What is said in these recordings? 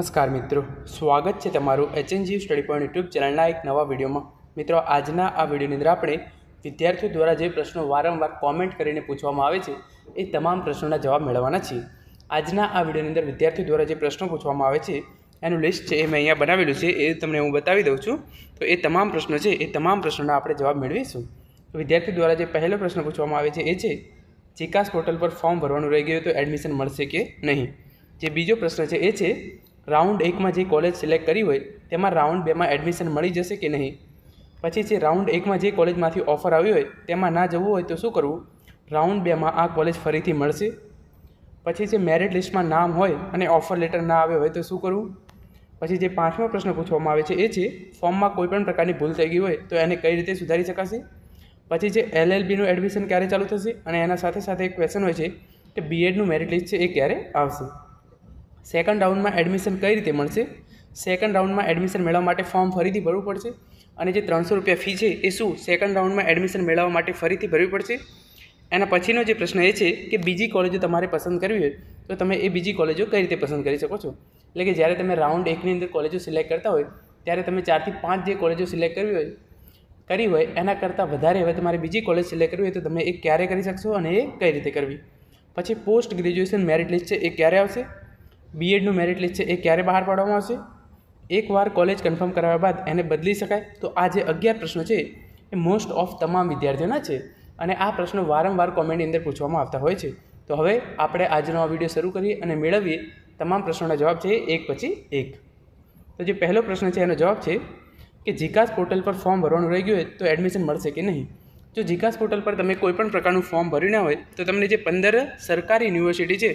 નમસ્કાર મિત્રો સ્વાગત છે તમારું એચએનજી સ્ટડી પોઈન્ટ યુટ્યુબ ચેનલના એક નવા વિડીયોમાં મિત્રો આજના આ વિડીયોની અંદર આપણે વિદ્યાર્થીઓ દ્વારા જે પ્રશ્નો વારંવાર કોમેન્ટ કરીને પૂછવામાં આવે છે એ તમામ પ્રશ્નોના જવાબ મેળવવાના છે આજના આ વિડીયોની અંદર વિદ્યાર્થીઓ દ્વારા જે પ્રશ્નો પૂછવામાં આવે છે એનું લિસ્ટ છે એ મેં અહીંયા બનાવેલું છે એ તમને હું બતાવી દઉં છું તો એ તમામ પ્રશ્નો છે એ તમામ પ્રશ્નોના આપણે જવાબ મેળવીશું વિદ્યાર્થીઓ દ્વારા જે પહેલો પ્રશ્ન પૂછવામાં આવે છે એ છે ચિકાસ પોર્ટલ પર ફોર્મ ભરવાનું રહી ગયું તો એડમિશન મળશે કે નહીં જે બીજો પ્રશ્ન છે એ છે રાઉન્ડ એકમાં જે કોલેજ સિલેક્ટ કરી હોય તેમાં રાઉન્ડ બેમાં એડમિશન મળી જશે કે નહીં પછી જે રાઉન્ડ એકમાં જે કોલેજમાંથી ઓફર આવી હોય તેમાં ના જવું હોય તો શું કરવું રાઉન્ડ બેમાં આ કોલેજ ફરીથી મળશે પછી જે મેરિટ લિસ્ટમાં નામ હોય અને ઓફર લેટર ના આવ્યો હોય તો શું કરવું પછી જે પાંચમો પ્રશ્ન પૂછવામાં આવે છે એ છે ફોર્મમાં કોઈપણ પ્રકારની ભૂલ થઈ ગઈ હોય તો એને કઈ રીતે સુધારી શકાશે પછી જે એલએલબીનું એડમિશન ક્યારે ચાલુ થશે અને એના સાથે સાથે એક ક્વેશ્ચન હોય છે કે બીએડનું મેરિટ લિસ્ટ છે એ ક્યારે આવશે સેકન્ડ રાઉન્ડમાં એડમિશન કઈ રીતે મળશે સેકન્ડ રાઉન્ડમાં એડમિશન મેળવવા માટે ફોર્મ ફરીથી ભરવું પડશે અને જે ત્રણસો રૂપિયા ફી છે એ શું સેકન્ડ રાઉન્ડમાં એડમિશન મેળવવા માટે ફરીથી ભરવી પડશે એના પછીનો જે પ્રશ્ન એ છે કે બીજી કોલેજો તમારે પસંદ કરવી હોય તો તમે એ બીજી કોલેજો કઈ રીતે પસંદ કરી શકો છો એટલે કે જ્યારે તમે રાઉન્ડ એકની અંદર કોલેજો સિલેક્ટ કરતા હોય ત્યારે તમે ચારથી પાંચ જે કોલેજો સિલેક્ટ કરવી હોય કરી હોય એના કરતાં વધારે હવે તમારે બીજી કોલેજ સિલેક્ટ કરવી હોય તો તમે એ ક્યારે કરી શકશો અને એ કઈ રીતે કરવી પછી પોસ્ટ ગ્રેજ્યુએશન મેરિટ લિસ્ટ છે એ ક્યારે આવશે બીએડનું મેરિટ લિસ્ટ છે એ ક્યારે બહાર પાડવામાં આવશે એકવાર કોલેજ કન્ફર્મ કરાવ્યા બાદ એને બદલી શકાય તો આ જે અગિયાર પ્રશ્નો છે એ મોસ્ટ ઓફ તમામ વિદ્યાર્થીઓના છે અને આ પ્રશ્નો વારંવાર કોમેન્ટની અંદર પૂછવામાં આવતા હોય છે તો હવે આપણે આજનો આ વિડીયો શરૂ કરીએ અને મેળવીએ તમામ પ્રશ્નોના જવાબ છે એક પછી એક તો જે પહેલો પ્રશ્ન છે એનો જવાબ છે કે જીકાસ પોર્ટલ પર ફોર્મ ભરવાનું રહી ગયું હોય તો એડમિશન મળશે કે નહીં જો જીકાસ પોર્ટલ પર તમે કોઈ પણ પ્રકારનું ફોર્મ ભર્યું ના હોય તો તમને જે પંદર સરકારી યુનિવર્સિટી છે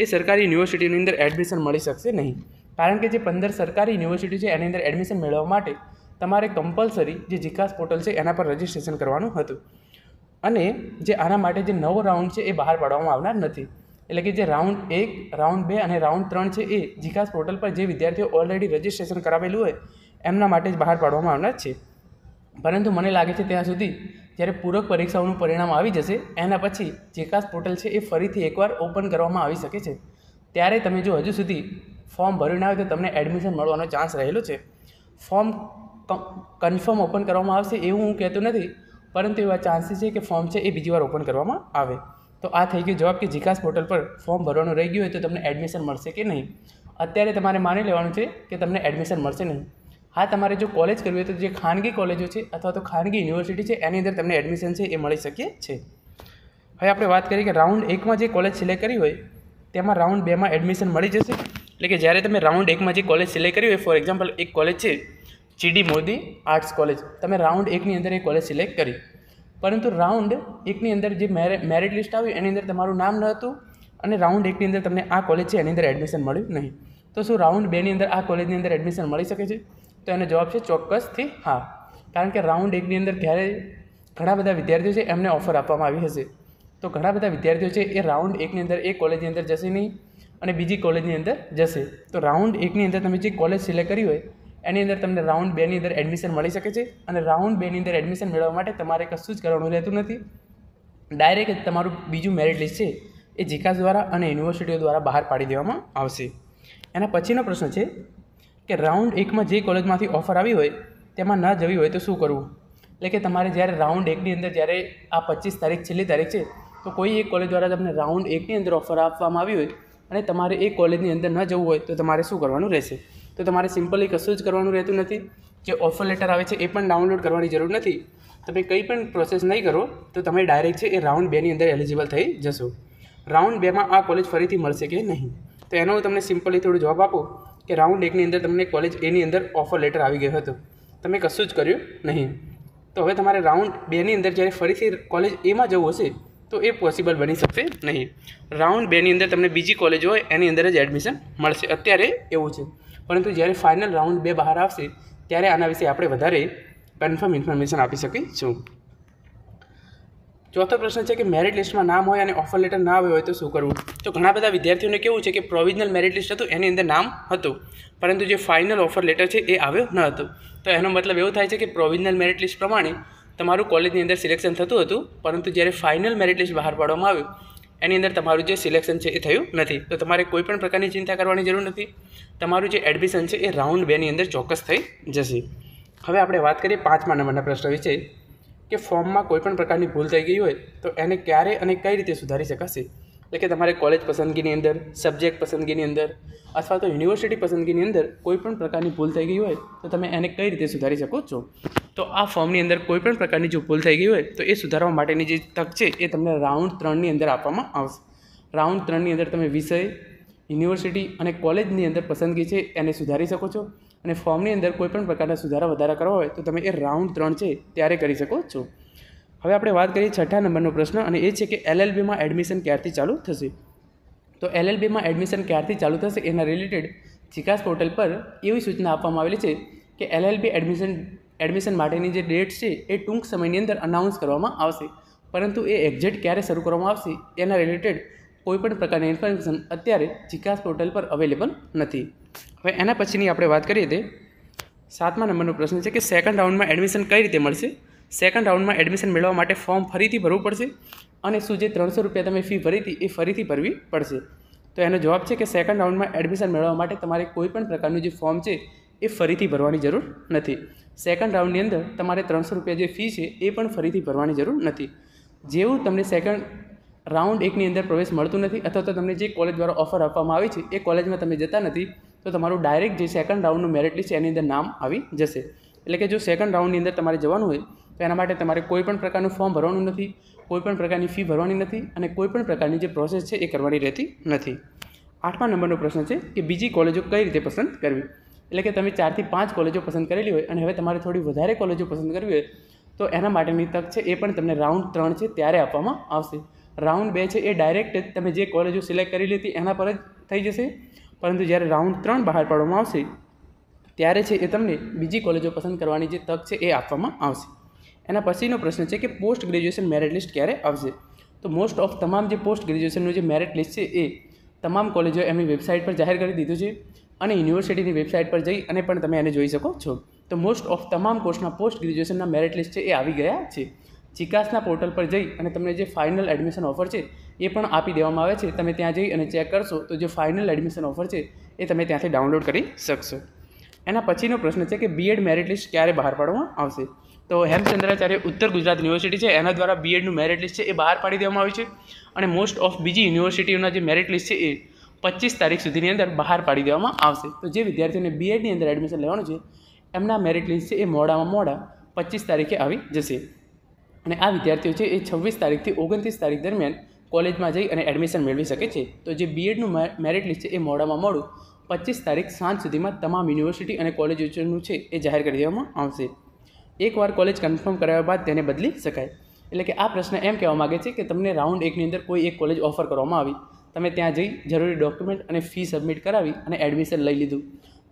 એ સરકારી યુનિવર્સિટીની અંદર એડમિશન મળી શકશે નહીં કારણ કે જે પંદર સરકારી યુનિવર્સિટી છે એની અંદર એડમિશન મેળવવા માટે તમારે કમ્પલસરી જે જીકાસ પોર્ટલ છે એના પર રજિસ્ટ્રેશન કરવાનું હતું અને જે આના માટે જે નવો રાઉન્ડ છે એ બહાર પાડવામાં આવનાર નથી એટલે કે જે રાઉન્ડ એક રાઉન્ડ બે અને રાઉન્ડ ત્રણ છે એ જીકાસ પોર્ટલ પર જે વિદ્યાર્થીઓ ઓલરેડી રજિસ્ટ્રેશન કરાવેલું હોય એમના માટે જ બહાર પાડવામાં આવનાર છે પરંતુ મને લાગે છે ત્યાં સુધી જ્યારે પૂરક પરીક્ષાઓનું પરિણામ આવી જશે એના પછી જેકાસ પોર્ટલ છે એ ફરીથી એકવાર ઓપન કરવામાં આવી શકે છે ત્યારે તમે જો હજુ સુધી ફોર્મ ભર્યું ના હોય તો તમને એડમિશન મળવાનો ચાન્સ રહેલો છે ફોર્મ કન્ફર્મ ઓપન કરવામાં આવશે એવું હું કહેતો નથી પરંતુ એવા ચાન્સીસ છે કે ફોર્મ છે એ બીજી વાર ઓપન કરવામાં આવે તો આ થઈ ગયો જવાબ કે જીકાસ પોર્ટલ પર ફોર્મ ભરવાનું રહી ગયું હોય તો તમને એડમિશન મળશે કે નહીં અત્યારે તમારે માની લેવાનું છે કે તમને એડમિશન મળશે નહીં હા તમારે જો કોલેજ કરવી હોય તો જે ખાનગી કોલેજો છે અથવા તો ખાનગી યુનિવર્સિટી છે એની અંદર તમને એડમિશન છે એ મળી શકે છે હવે આપણે વાત કરીએ કે રાઉન્ડ એકમાં જે કોલેજ સિલેક્ટ કરી હોય તેમાં રાઉન્ડ બેમાં એડમિશન મળી જશે એટલે કે જ્યારે તમે રાઉન્ડ એકમાં જે કોલેજ સિલેક્ટ કરી હોય ફોર એક્ઝામ્પલ એક કોલેજ છે જીડી મોદી આર્ટ્સ કોલેજ તમે રાઉન્ડ એકની અંદર એ કોલેજ સિલેક્ટ કરી પરંતુ રાઉન્ડ એકની અંદર જે મેરિટ લિસ્ટ આવ્યું એની અંદર તમારું નામ ન હતું અને રાઉન્ડ એકની અંદર તમને આ કોલેજ છે એની અંદર એડમિશન મળ્યું નહીં તો શું રાઉન્ડ બેની અંદર આ કોલેજની અંદર એડમિશન મળી શકે છે તો એનો જવાબ છે ચોક્કસથી હા કારણ કે રાઉન્ડ એકની અંદર ક્યારે ઘણા બધા વિદ્યાર્થીઓ છે એમને ઓફર આપવામાં આવી હશે તો ઘણા બધા વિદ્યાર્થીઓ છે એ રાઉન્ડ એકની અંદર એ કોલેજની અંદર જશે નહીં અને બીજી કોલેજની અંદર જશે તો રાઉન્ડ એકની અંદર તમે જે કોલેજ સિલેક્ટ કરી હોય એની અંદર તમને રાઉન્ડ બેની અંદર એડમિશન મળી શકે છે અને રાઉન્ડ બેની અંદર એડમિશન મેળવવા માટે તમારે કશું જ કરવાનું રહેતું નથી ડાયરેક્ટ તમારું બીજું મેરિટ લિસ્ટ છે એ જીકાસ દ્વારા અને યુનિવર્સિટીઓ દ્વારા બહાર પાડી દેવામાં આવશે એના પછીનો પ્રશ્ન છે કે રાઉન્ડ એકમાં જે કોલેજમાંથી ઓફર આવી હોય તેમાં ન જવી હોય તો શું કરવું એટલે કે તમારે જ્યારે રાઉન્ડ એકની અંદર જ્યારે આ પચીસ તારીખ છેલ્લી તારીખ છે તો કોઈ એક કોલેજ દ્વારા તમને રાઉન્ડ એકની અંદર ઓફર આપવામાં આવી હોય અને તમારે એ કોલેજની અંદર ન જવું હોય તો તમારે શું કરવાનું રહેશે તો તમારે સિમ્પલી કશું જ કરવાનું રહેતું નથી જે ઓફર લેટર આવે છે એ પણ ડાઉનલોડ કરવાની જરૂર નથી તમે કંઈ પણ પ્રોસેસ નહીં કરો તો તમે ડાયરેક્ટ છે એ રાઉન્ડ બેની અંદર એલિજિબલ થઈ જશો રાઉન્ડ બેમાં આ કોલેજ ફરીથી મળશે કે નહીં તો એનો હું તમને સિમ્પલી થોડો જવાબ આપું કે રાઉન્ડ એકની અંદર તમને કોલેજ એની અંદર ઓફર લેટર આવી ગયો હતો તમે કશું જ કર્યું નહીં તો હવે તમારે રાઉન્ડ બેની અંદર જ્યારે ફરીથી કોલેજ એમાં જવું હશે તો એ પોસિબલ બની શકશે નહીં રાઉન્ડ બેની અંદર તમને બીજી કોલેજ હોય એની અંદર જ એડમિશન મળશે અત્યારે એવું છે પરંતુ જ્યારે ફાઇનલ રાઉન્ડ બે બહાર આવશે ત્યારે આના વિશે આપણે વધારે કન્ફર્મ ઇન્ફોર્મેશન આપી શકીશું ચોથો પ્રશ્ન છે કે મેરિટ લિસ્ટમાં નામ હોય અને ઓફર લેટર ના આવ્યો હોય તો શું કરવું તો ઘણા બધા વિદ્યાર્થીઓને કેવું છે કે પ્રોવિઝનલ મેરિટ લિસ્ટ હતું એની અંદર નામ હતું પરંતુ જે ફાઇનલ ઓફર લેટર છે એ આવ્યો ન હતો તો એનો મતલબ એવો થાય છે કે પ્રોવિઝનલ મેરિટ લિસ્ટ પ્રમાણે તમારું કોલેજની અંદર સિલેક્શન થતું હતું પરંતુ જ્યારે ફાઇનલ મેરિટ લિસ્ટ બહાર પાડવામાં આવ્યું એની અંદર તમારું જે સિલેક્શન છે એ થયું નથી તો તમારે કોઈ પણ પ્રકારની ચિંતા કરવાની જરૂર નથી તમારું જે એડમિશન છે એ રાઉન્ડ બેની અંદર ચોક્કસ થઈ જશે હવે આપણે વાત કરીએ પાંચમા નંબરના પ્રશ્ન વિશે કે ફોર્મમાં કોઈપણ પ્રકારની ભૂલ થઈ ગઈ હોય તો એને ક્યારે અને કઈ રીતે સુધારી શકાશે એટલે કે તમારે કોલેજ પસંદગીની અંદર સબ્જેક્ટ પસંદગીની અંદર અથવા તો યુનિવર્સિટી પસંદગીની અંદર કોઈપણ પ્રકારની ભૂલ થઈ ગઈ હોય તો તમે એને કઈ રીતે સુધારી શકો છો તો આ ફોર્મની અંદર કોઈપણ પ્રકારની જો ભૂલ થઈ ગઈ હોય તો એ સુધારવા માટેની જે તક છે એ તમને રાઉન્ડ ત્રણની અંદર આપવામાં આવશે રાઉન્ડ ત્રણની અંદર તમે વિષય યુનિવર્સિટી અને કોલેજની અંદર પસંદગી છે એને સુધારી શકો છો અને ફોર્મની અંદર કોઈપણ પ્રકારના સુધારા વધારા કરવા હોય તો તમે એ રાઉન્ડ ત્રણ છે ત્યારે કરી શકો છો હવે આપણે વાત કરીએ છઠ્ઠા નંબરનો પ્રશ્ન અને એ છે કે એલએલબીમાં એડમિશન ક્યારથી ચાલુ થશે તો એલએલબીમાં એડમિશન ક્યારથી ચાલુ થશે એના રિલેટેડ ચિકાસ પોર્ટલ પર એવી સૂચના આપવામાં આવેલી છે કે એલએલબી એડમિશન એડમિશન માટેની જે ડેટ છે એ ટૂંક સમયની અંદર અનાઉન્સ કરવામાં આવશે પરંતુ એ એક્ઝેક્ટ ક્યારે શરૂ કરવામાં આવશે એના રિલેટેડ કોઈપણ પ્રકારની ઇન્ફોર્મેશન અત્યારે જીકાસ પોર્ટલ પર અવેલેબલ નથી હવે એના પછીની આપણે વાત કરીએ તે સાતમા નંબરનો પ્રશ્ન છે કે સેકન્ડ રાઉન્ડમાં એડમિશન કઈ રીતે મળશે સેકન્ડ રાઉન્ડમાં એડમિશન મેળવવા માટે ફોર્મ ફરીથી ભરવું પડશે અને શું જે ત્રણસો રૂપિયા તમે ફી ભરી હતી એ ફરીથી ભરવી પડશે તો એનો જવાબ છે કે સેકન્ડ રાઉન્ડમાં એડમિશન મેળવવા માટે તમારે કોઈપણ પ્રકારનું જે ફોર્મ છે એ ફરીથી ભરવાની જરૂર નથી સેકન્ડ રાઉન્ડની અંદર તમારે ત્રણસો રૂપિયા જે ફી છે એ પણ ફરીથી ભરવાની જરૂર નથી જેવું તમને સેકન્ડ રાઉન્ડ એકની અંદર પ્રવેશ મળતું નથી અથવા તો તમને જે કોલેજ દ્વારા ઓફર આપવામાં આવી છે એ કોલેજમાં તમે જતા નથી તો તમારું ડાયરેક્ટ જે સેકન્ડ રાઉન્ડનું મેરિટ લિસ્ટ એની અંદર નામ આવી જશે એટલે કે જો સેકન્ડ રાઉન્ડની અંદર તમારે જવાનું હોય તો એના માટે તમારે કોઈપણ પ્રકારનું ફોર્મ ભરવાનું નથી કોઈપણ પ્રકારની ફી ભરવાની નથી અને કોઈપણ પ્રકારની જે પ્રોસેસ છે એ કરવાની રહેતી નથી આઠમા નંબરનો પ્રશ્ન છે કે બીજી કોલેજો કઈ રીતે પસંદ કરવી એટલે કે તમે ચારથી પાંચ કોલેજો પસંદ કરેલી હોય અને હવે તમારે થોડી વધારે કોલેજો પસંદ કરવી હોય તો એના માટેની તક છે એ પણ તમને રાઉન્ડ ત્રણ છે ત્યારે આપવામાં આવશે રાઉન્ડ બે છે એ ડાયરેક્ટ તમે જે કોલેજો સિલેક્ટ કરી લીધી એના પર જ થઈ જશે પરંતુ જ્યારે રાઉન્ડ ત્રણ બહાર પાડવામાં આવશે ત્યારે છે એ તમને બીજી કોલેજો પસંદ કરવાની જે તક છે એ આપવામાં આવશે એના પછીનો પ્રશ્ન છે કે પોસ્ટ ગ્રેજ્યુએશન મેરિટ લિસ્ટ ક્યારે આવશે તો મોસ્ટ ઓફ તમામ જે પોસ્ટ ગ્રેજ્યુએશનનું જે મેરિટ લિસ્ટ છે એ તમામ કોલેજો એમની વેબસાઇટ પર જાહેર કરી દીધું છે અને યુનિવર્સિટીની વેબસાઇટ પર જઈ અને પણ તમે એને જોઈ શકો છો તો મોસ્ટ ઓફ તમામ કોર્સના પોસ્ટ ગ્રેજ્યુએશનના મેરિટ લિસ્ટ છે એ આવી ગયા છે ચિકાસના પોર્ટલ પર જઈ અને તમને જે ફાઇનલ એડમિશન ઓફર છે એ પણ આપી દેવામાં આવે છે તમે ત્યાં જઈ અને ચેક કરશો તો જે ફાઇનલ એડમિશન ઓફર છે એ તમે ત્યાંથી ડાઉનલોડ કરી શકશો એના પછીનો પ્રશ્ન છે કે બીએડ મેરિટ લિસ્ટ ક્યારે બહાર પાડવામાં આવશે તો હેમચંદ્રાચાર્ય ઉત્તર ગુજરાત યુનિવર્સિટી છે એના દ્વારા બીએડનું મેરિટ લિસ્ટ છે એ બહાર પાડી દેવામાં આવી છે અને મોસ્ટ ઓફ બીજી યુનિવર્સિટીઓના જે મેરિટ લિસ્ટ છે એ પચીસ તારીખ સુધીની અંદર બહાર પાડી દેવામાં આવશે તો જે વિદ્યાર્થીઓને બીએડની અંદર એડમિશન લેવાનું છે એમના મેરિટ લિસ્ટ છે એ મોડામાં મોડા પચીસ તારીખે આવી જશે અને આ વિદ્યાર્થીઓ છે એ છવ્વીસ તારીખથી ઓગણત્રીસ તારીખ દરમિયાન કોલેજમાં જઈ અને એડમિશન મેળવી શકે છે તો જે બીએડનું મેરિટ લિસ્ટ છે એ મોડામાં મોડું પચીસ તારીખ સાંજ સુધીમાં તમામ યુનિવર્સિટી અને કોલેજોનું છે એ જાહેર કરી દેવામાં આવશે એકવાર કોલેજ કન્ફર્મ કરાવ્યા બાદ તેને બદલી શકાય એટલે કે આ પ્રશ્ન એમ કહેવા માગે છે કે તમને રાઉન્ડ એકની અંદર કોઈ એક કોલેજ ઓફર કરવામાં આવી તમે ત્યાં જઈ જરૂરી ડોક્યુમેન્ટ અને ફી સબમિટ કરાવી અને એડમિશન લઈ લીધું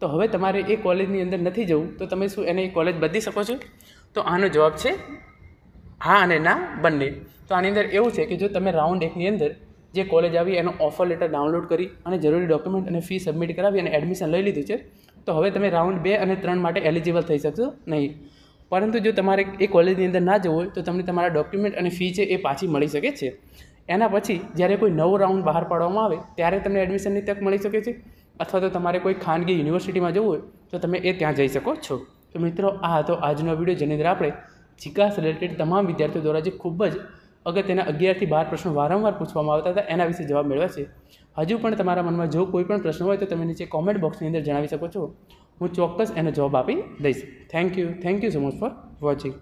તો હવે તમારે એ કોલેજની અંદર નથી જવું તો તમે શું એને એ કોલેજ બદલી શકો છો તો આનો જવાબ છે હા અને ના બંને તો આની અંદર એવું છે કે જો તમે રાઉન્ડ એકની અંદર જે કોલેજ આવી એનો ઓફર લેટર ડાઉનલોડ કરી અને જરૂરી ડોક્યુમેન્ટ અને ફી સબમિટ કરાવી અને એડમિશન લઈ લીધું છે તો હવે તમે રાઉન્ડ બે અને ત્રણ માટે એલિજિબલ થઈ શકશો નહીં પરંતુ જો તમારે એ કોલેજની અંદર ના જવું હોય તો તમને તમારા ડોક્યુમેન્ટ અને ફી છે એ પાછી મળી શકે છે એના પછી જ્યારે કોઈ નવો રાઉન્ડ બહાર પાડવામાં આવે ત્યારે તમને એડમિશનની તક મળી શકે છે અથવા તો તમારે કોઈ ખાનગી યુનિવર્સિટીમાં જવું હોય તો તમે એ ત્યાં જઈ શકો છો તો મિત્રો આ હતો આજનો વિડીયો જેની અંદર આપણે જીકાસ રિલેટેડ તમામ વિદ્યાર્થીઓ દ્વારા જે ખૂબ જ અગર તેના અગિયારથી બાર પ્રશ્નો વારંવાર પૂછવામાં આવતા હતા એના વિશે જવાબ મેળવે છે હજુ પણ તમારા મનમાં જો કોઈ પણ પ્રશ્ન હોય તો તમે નીચે કોમેન્ટ બોક્સની અંદર જણાવી શકો છો હું ચોક્કસ એનો જવાબ આપી દઈશ thank you thank you so much for watching